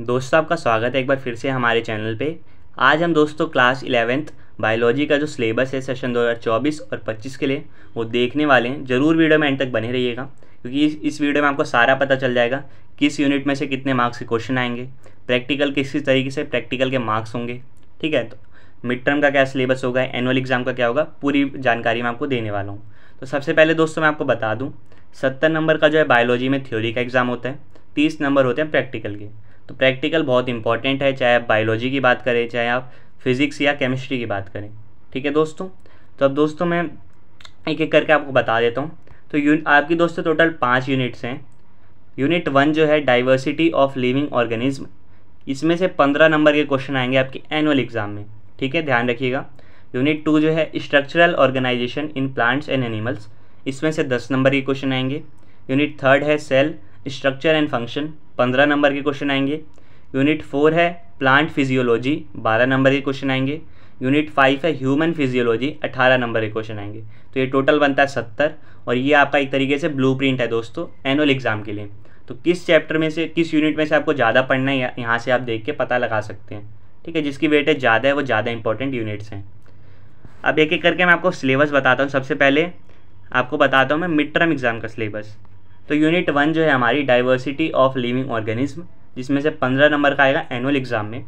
दोस्तों आपका स्वागत है एक बार फिर से हमारे चैनल पे आज हम दोस्तों क्लास इलेवेंथ बायोलॉजी का जो सिलेबस है सेशन 2024 और 25 के लिए वो देखने वाले हैं ज़रूर वीडियो में एंड तक बने रहिएगा क्योंकि इस, इस वीडियो में आपको सारा पता चल जाएगा किस यूनिट में से कितने मार्क्स के क्वेश्चन आएंगे प्रैक्टिकल किस तरीके से प्रैक्टिकल के मार्क्स होंगे ठीक है तो मिड टर्म का क्या सिलेबस होगा एनुअल एग्ज़ाम का क्या होगा पूरी जानकारी मैं आपको देने वाला हूँ तो सबसे पहले दोस्तों मैं आपको बता दूँ सत्तर नंबर का जो है बायोलॉजी में थ्योरी का एग्ज़ाम होता है तीस नंबर होते हैं प्रैक्टिकल के तो प्रैक्टिकल बहुत इंपॉर्टेंट है चाहे आप बायोलॉजी की बात करें चाहे आप फिज़िक्स या केमिस्ट्री की बात करें ठीक है दोस्तों तो अब दोस्तों मैं एक एक करके आपको बता देता हूँ तो आपकी दोस्तों टोटल पाँच यूनिट्स हैं यूनिट वन जो है डाइवर्सिटी ऑफ लिविंग ऑर्गेनिज्म इसमें से पंद्रह नंबर के क्वेश्चन आएंगे आपके एनुअल एग्जाम में ठीक है ध्यान रखिएगा यूनिट टू जो है structural organisation in plants and animals इसमें से दस नंबर के क्वेश्चन आएंगे यूनिट थर्ड है सेल स्ट्रक्चर एंड फंक्शन पंद्रह नंबर के क्वेश्चन आएंगे यूनिट फोर है प्लांट फिजियोलॉजी बारह नंबर के क्वेश्चन आएंगे यूनिट फाइव है ह्यूमन फिजियोलॉजी अठारह नंबर के क्वेश्चन आएंगे तो ये टोटल बनता है सत्तर और ये आपका एक तरीके से ब्लू प्रिंट है दोस्तों एनुअल एग्जाम के लिए तो किस चैप्टर में से किस यूनिट में से आपको ज़्यादा पढ़ना है यहाँ से आप देख के पता लगा सकते हैं ठीक है जिसकी वेटेज ज़्यादा है वो ज़्यादा इंपॉर्टेंट यूनिट्स हैं अब एक एक करके मैं आपको सिलेबस बताता हूँ सबसे पहले आपको बताता हूँ मैं मिड टर्म एग्ज़ाम का सिलेबस तो यूनिट वन जो है हमारी डाइवर्सिटी ऑफ लिविंग ऑर्गेनिज्म जिसमें से पंद्रह नंबर का आएगा एनुअल एग्ज़ाम में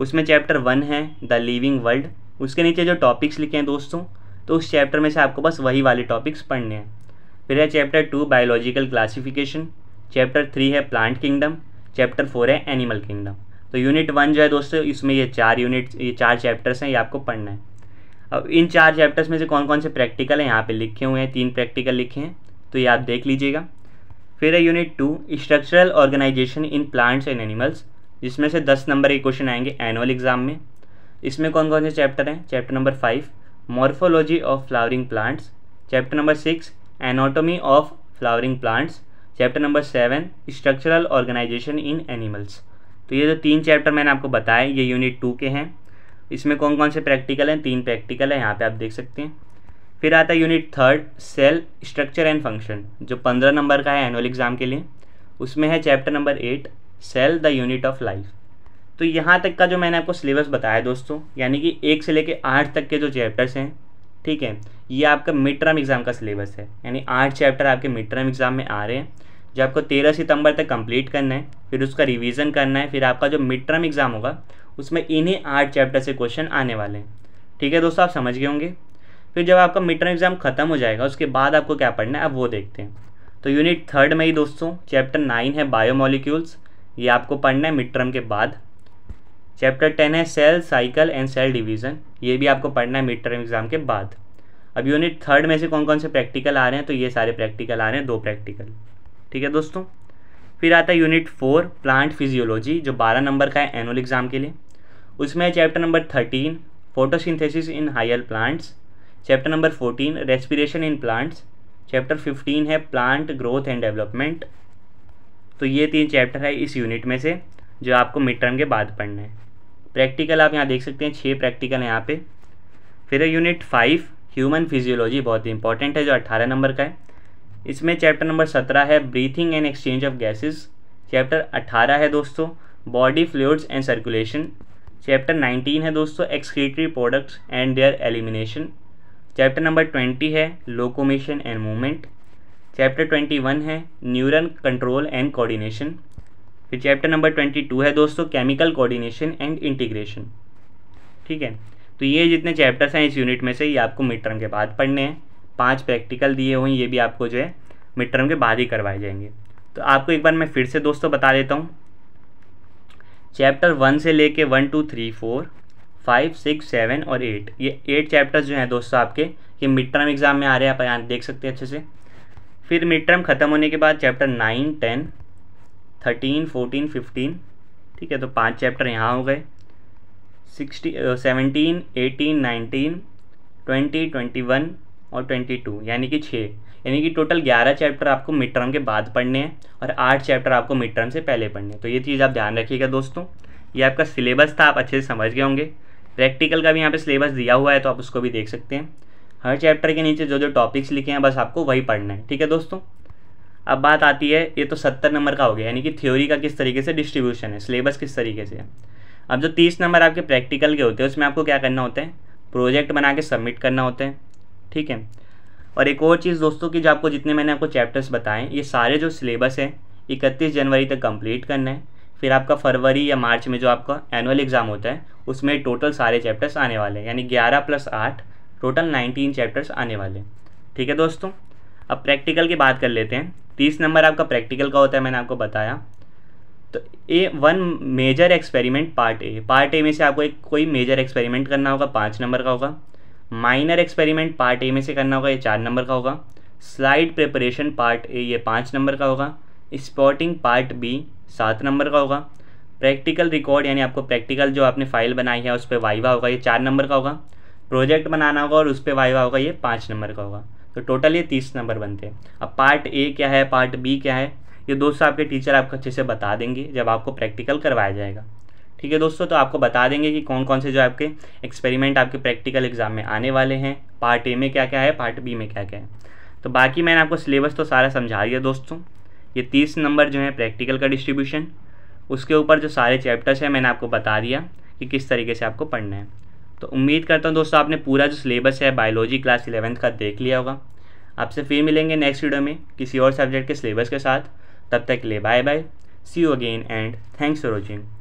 उसमें चैप्टर वन है द लिविंग वर्ल्ड उसके नीचे जो टॉपिक्स लिखे हैं दोस्तों तो उस चैप्टर में से आपको बस वही वाले टॉपिक्स पढ़ने हैं फिर है chapter two biological classification chapter three है प्लांट किंगडम चैप्टर फोर है एनिमल किंगडम तो यूनिट वन जो है दोस्तों इसमें ये चार यूनिट ये चार चैप्टर्स हैं ये आपको पढ़ना है अब इन चार चैप्टर्स में से कौन कौन से प्रैक्टिकल हैं यहाँ पे लिखे हुए हैं तीन प्रैक्टिकल लिखे हैं तो ये आप देख लीजिएगा फिर है unit two structural organisation in plants and animals जिसमें से दस नंबर के क्वेश्चन आएंगे एनुअल एग्जाम में इसमें कौन कौन से चैप्टर हैं chapter number five morphology of flowering plants chapter number six anatomy of flowering plants chapter number seven structural organisation in animals तो ये जो तीन चैप्टर मैंने आपको बताया ये यूनिट टू के हैं इसमें कौन कौन से प्रैक्टिकल हैं तीन प्रैक्टिकल हैं यहाँ पे आप देख सकते हैं फिर आता है unit third cell structure and function जो पंद्रह नंबर का है एनुअल एग्ज़ाम के लिए उसमें है chapter number eight cell the unit of life तो यहाँ तक का जो मैंने आपको सिलेबस बताया दोस्तों यानी कि एक से लेके आठ तक के जो चैप्टर्स हैं ठीक है ये आपका मिड टर्म एग्ज़ाम का सिलेबस है यानी आठ चैप्टर आपके मिड टर्म एग्ज़ाम में आ रहे हैं जो आपको तेरह सितंबर तक कंप्लीट करना है फिर उसका रिवीजन करना है फिर आपका जो मिड टर्म एग्ज़ाम होगा उसमें इन्हीं आठ चैप्टर से क्वेश्चन आने वाले हैं ठीक है दोस्तों आप समझ गए होंगे फिर जब आपका मिड टर्म एग्ज़ाम ख़त्म हो जाएगा उसके बाद आपको क्या पढ़ना है अब वो देखते हैं तो यूनिट थर्ड में ही दोस्तों चैप्टर नाइन है बायोमोलिक्यूल्स ये आपको पढ़ना है मिड टर्म के बाद चैप्टर टेन है cell cycle and cell division ये भी आपको पढ़ना है मिड टर्म एग्ज़ाम के बाद अब यूनिट थर्ड में से कौन कौन से प्रैक्टिकल आ रहे हैं तो ये सारे प्रैक्टिकल आ रहे हैं दो प्रैक्टिकल ठीक है दोस्तों फिर आता है यूनिट फोर प्लांट फिजियोलॉजी जो बारह नंबर का है एनुअल एग्ज़ाम के लिए उसमें chapter number thirteen photosynthesis in higher plants chapter number fourteen respiration in plants chapter fifteen है प्लांट ग्रोथ एंड डेवलपमेंट तो ये तीन चैप्टर है इस यूनिट में से जो आपको मिड टर्म के बाद पढ़ना है प्रैक्टिकल आप यहाँ देख सकते हैं छः प्रैक्टिकल हैं यहाँ पे फिर है यूनिट फाइव ह्यूमन फिजियोलॉजी बहुत इंपॉर्टेंट है जो अट्ठारह नंबर का है इसमें चैप्टर नंबर सत्रह है breathing and exchange of gases chapter अट्ठारह है दोस्तों body fluids and circulation chapter nineteen है दोस्तों excretory products and their elimination chapter number twenty है locomotion and movement chapter twenty one है न्यूरल कंट्रोल एंड कोऑर्डिनेशन फिर चैप्टर नंबर ट्वेंटी टू है दोस्तों केमिकल कोऑर्डिनेशन एंड इंटीग्रेशन ठीक है तो ये जितने चैप्टर्स हैं इस यूनिट में से ये आपको मिड टर्म के बाद पढ़ने हैं पांच प्रैक्टिकल दिए हुए ये भी आपको जो है मिड टर्म के बाद ही करवाए जाएंगे तो आपको एक बार मैं फिर से दोस्तों बता देता हूँ चैप्टर वन से लेके one two three four five six seven और एट ये एट चैप्टर्स जो हैं दोस्तों आपके ये मिड टर्म एग्ज़ाम में आ रहे हैं आप यहाँ देख सकते हैं अच्छे से फिर मिड टर्म ख़त्म होने के बाद chapter nine ten thirteen fourteen fifteen ठीक है तो पांच चैप्टर यहाँ हो गए sixty seventeen eighteen nineteen twenty twenty one और ट्वेंटी टू यानी कि छः यानी कि टोटल ग्यारह चैप्टर आपको मिड टर्म के बाद पढ़ने हैं और आठ चैप्टर आपको मिड टर्म से पहले पढ़ने हैं तो ये चीज़ आप ध्यान रखिएगा दोस्तों ये आपका सिलेबस था आप अच्छे से समझ गए होंगे प्रैक्टिकल का भी यहाँ पे सिलेबस दिया हुआ है तो आप उसको भी देख सकते हैं हर चैप्टर के नीचे जो जो टॉपिक्स लिखे हैं बस आपको वही पढ़ना है ठीक है दोस्तों अब बात आती है ये तो सत्तर नंबर का हो गया यानी कि थ्योरी का किस तरीके से डिस्ट्रीब्यूशन है सिलेबस किस तरीके से है अब जो तीस नंबर आपके प्रैक्टिकल के होते हैं उसमें आपको क्या करना होता है प्रोजेक्ट बना के सबमिट करना होता है ठीक है और एक और चीज़ दोस्तों की जो आपको जितने मैंने आपको चैप्टर्स बताएं ये सारे जो सिलेबस हैं इकतीस जनवरी तक कम्प्लीट करना है फिर आपका फरवरी या मार्च में जो आपका एनुअल एग्ज़ाम होता है उसमें टोटल सारे चैप्टर्स आने वाले हैं यानी ग्यारह प्लस आठ टोटल नाइनटीन चैप्टर्स आने वाले हैं ठीक है दोस्तों अब प्रैक्टिकल की बात कर लेते हैं तीस नंबर आपका प्रैक्टिकल का होता है मैंने आपको बताया तो A one major experiment part A part A में से आपको एक कोई मेजर एक्सपेरिमेंट करना होगा पाँच नंबर का होगा माइनर एक्सपेरिमेंट पार्ट ए में से करना होगा ये चार नंबर का होगा स्लाइड प्रिपरेशन पार्ट ए ये पाँच नंबर का होगा स्पॉटिंग पार्ट बी सात नंबर का होगा प्रैक्टिकल रिकॉर्ड यानी आपको प्रैक्टिकल जो आपने फाइल बनाई है उस पर वाइवा होगा ये चार नंबर का होगा प्रोजेक्ट बनाना होगा और उस पर वाइवा होगा ये पाँच नंबर का होगा तो टोटल ये तीस नंबर बनते हैं अब पार्ट ए क्या है पार्ट बी क्या है ये दोस्तों आपके टीचर आपको अच्छे से बता देंगे जब आपको प्रैक्टिकल करवाया जाएगा ठीक है दोस्तों तो आपको बता देंगे कि कौन कौन से जो आपके एक्सपेरिमेंट आपके प्रैक्टिकल एग्जाम में आने वाले हैं पार्ट ए में क्या क्या है पार्ट बी में क्या क्या है तो बाकी मैंने आपको सिलेबस तो सारा समझा दिया दोस्तों ये तीस नंबर जो है प्रैक्टिकल का डिस्ट्रीब्यूशन उसके ऊपर जो सारे चैप्टर्स हैं मैंने आपको बता दिया कि किस तरीके से आपको पढ़ना है तो उम्मीद करता हूँ दोस्तों आपने पूरा जो सिलेबस है बायोलॉजी क्लास इलेवेंथ का देख लिया होगा आपसे फिर मिलेंगे नेक्स्ट वीडियो में किसी और सब्जेक्ट के सिलेबस के साथ तब तक ले bye bye see you again and thanks for watching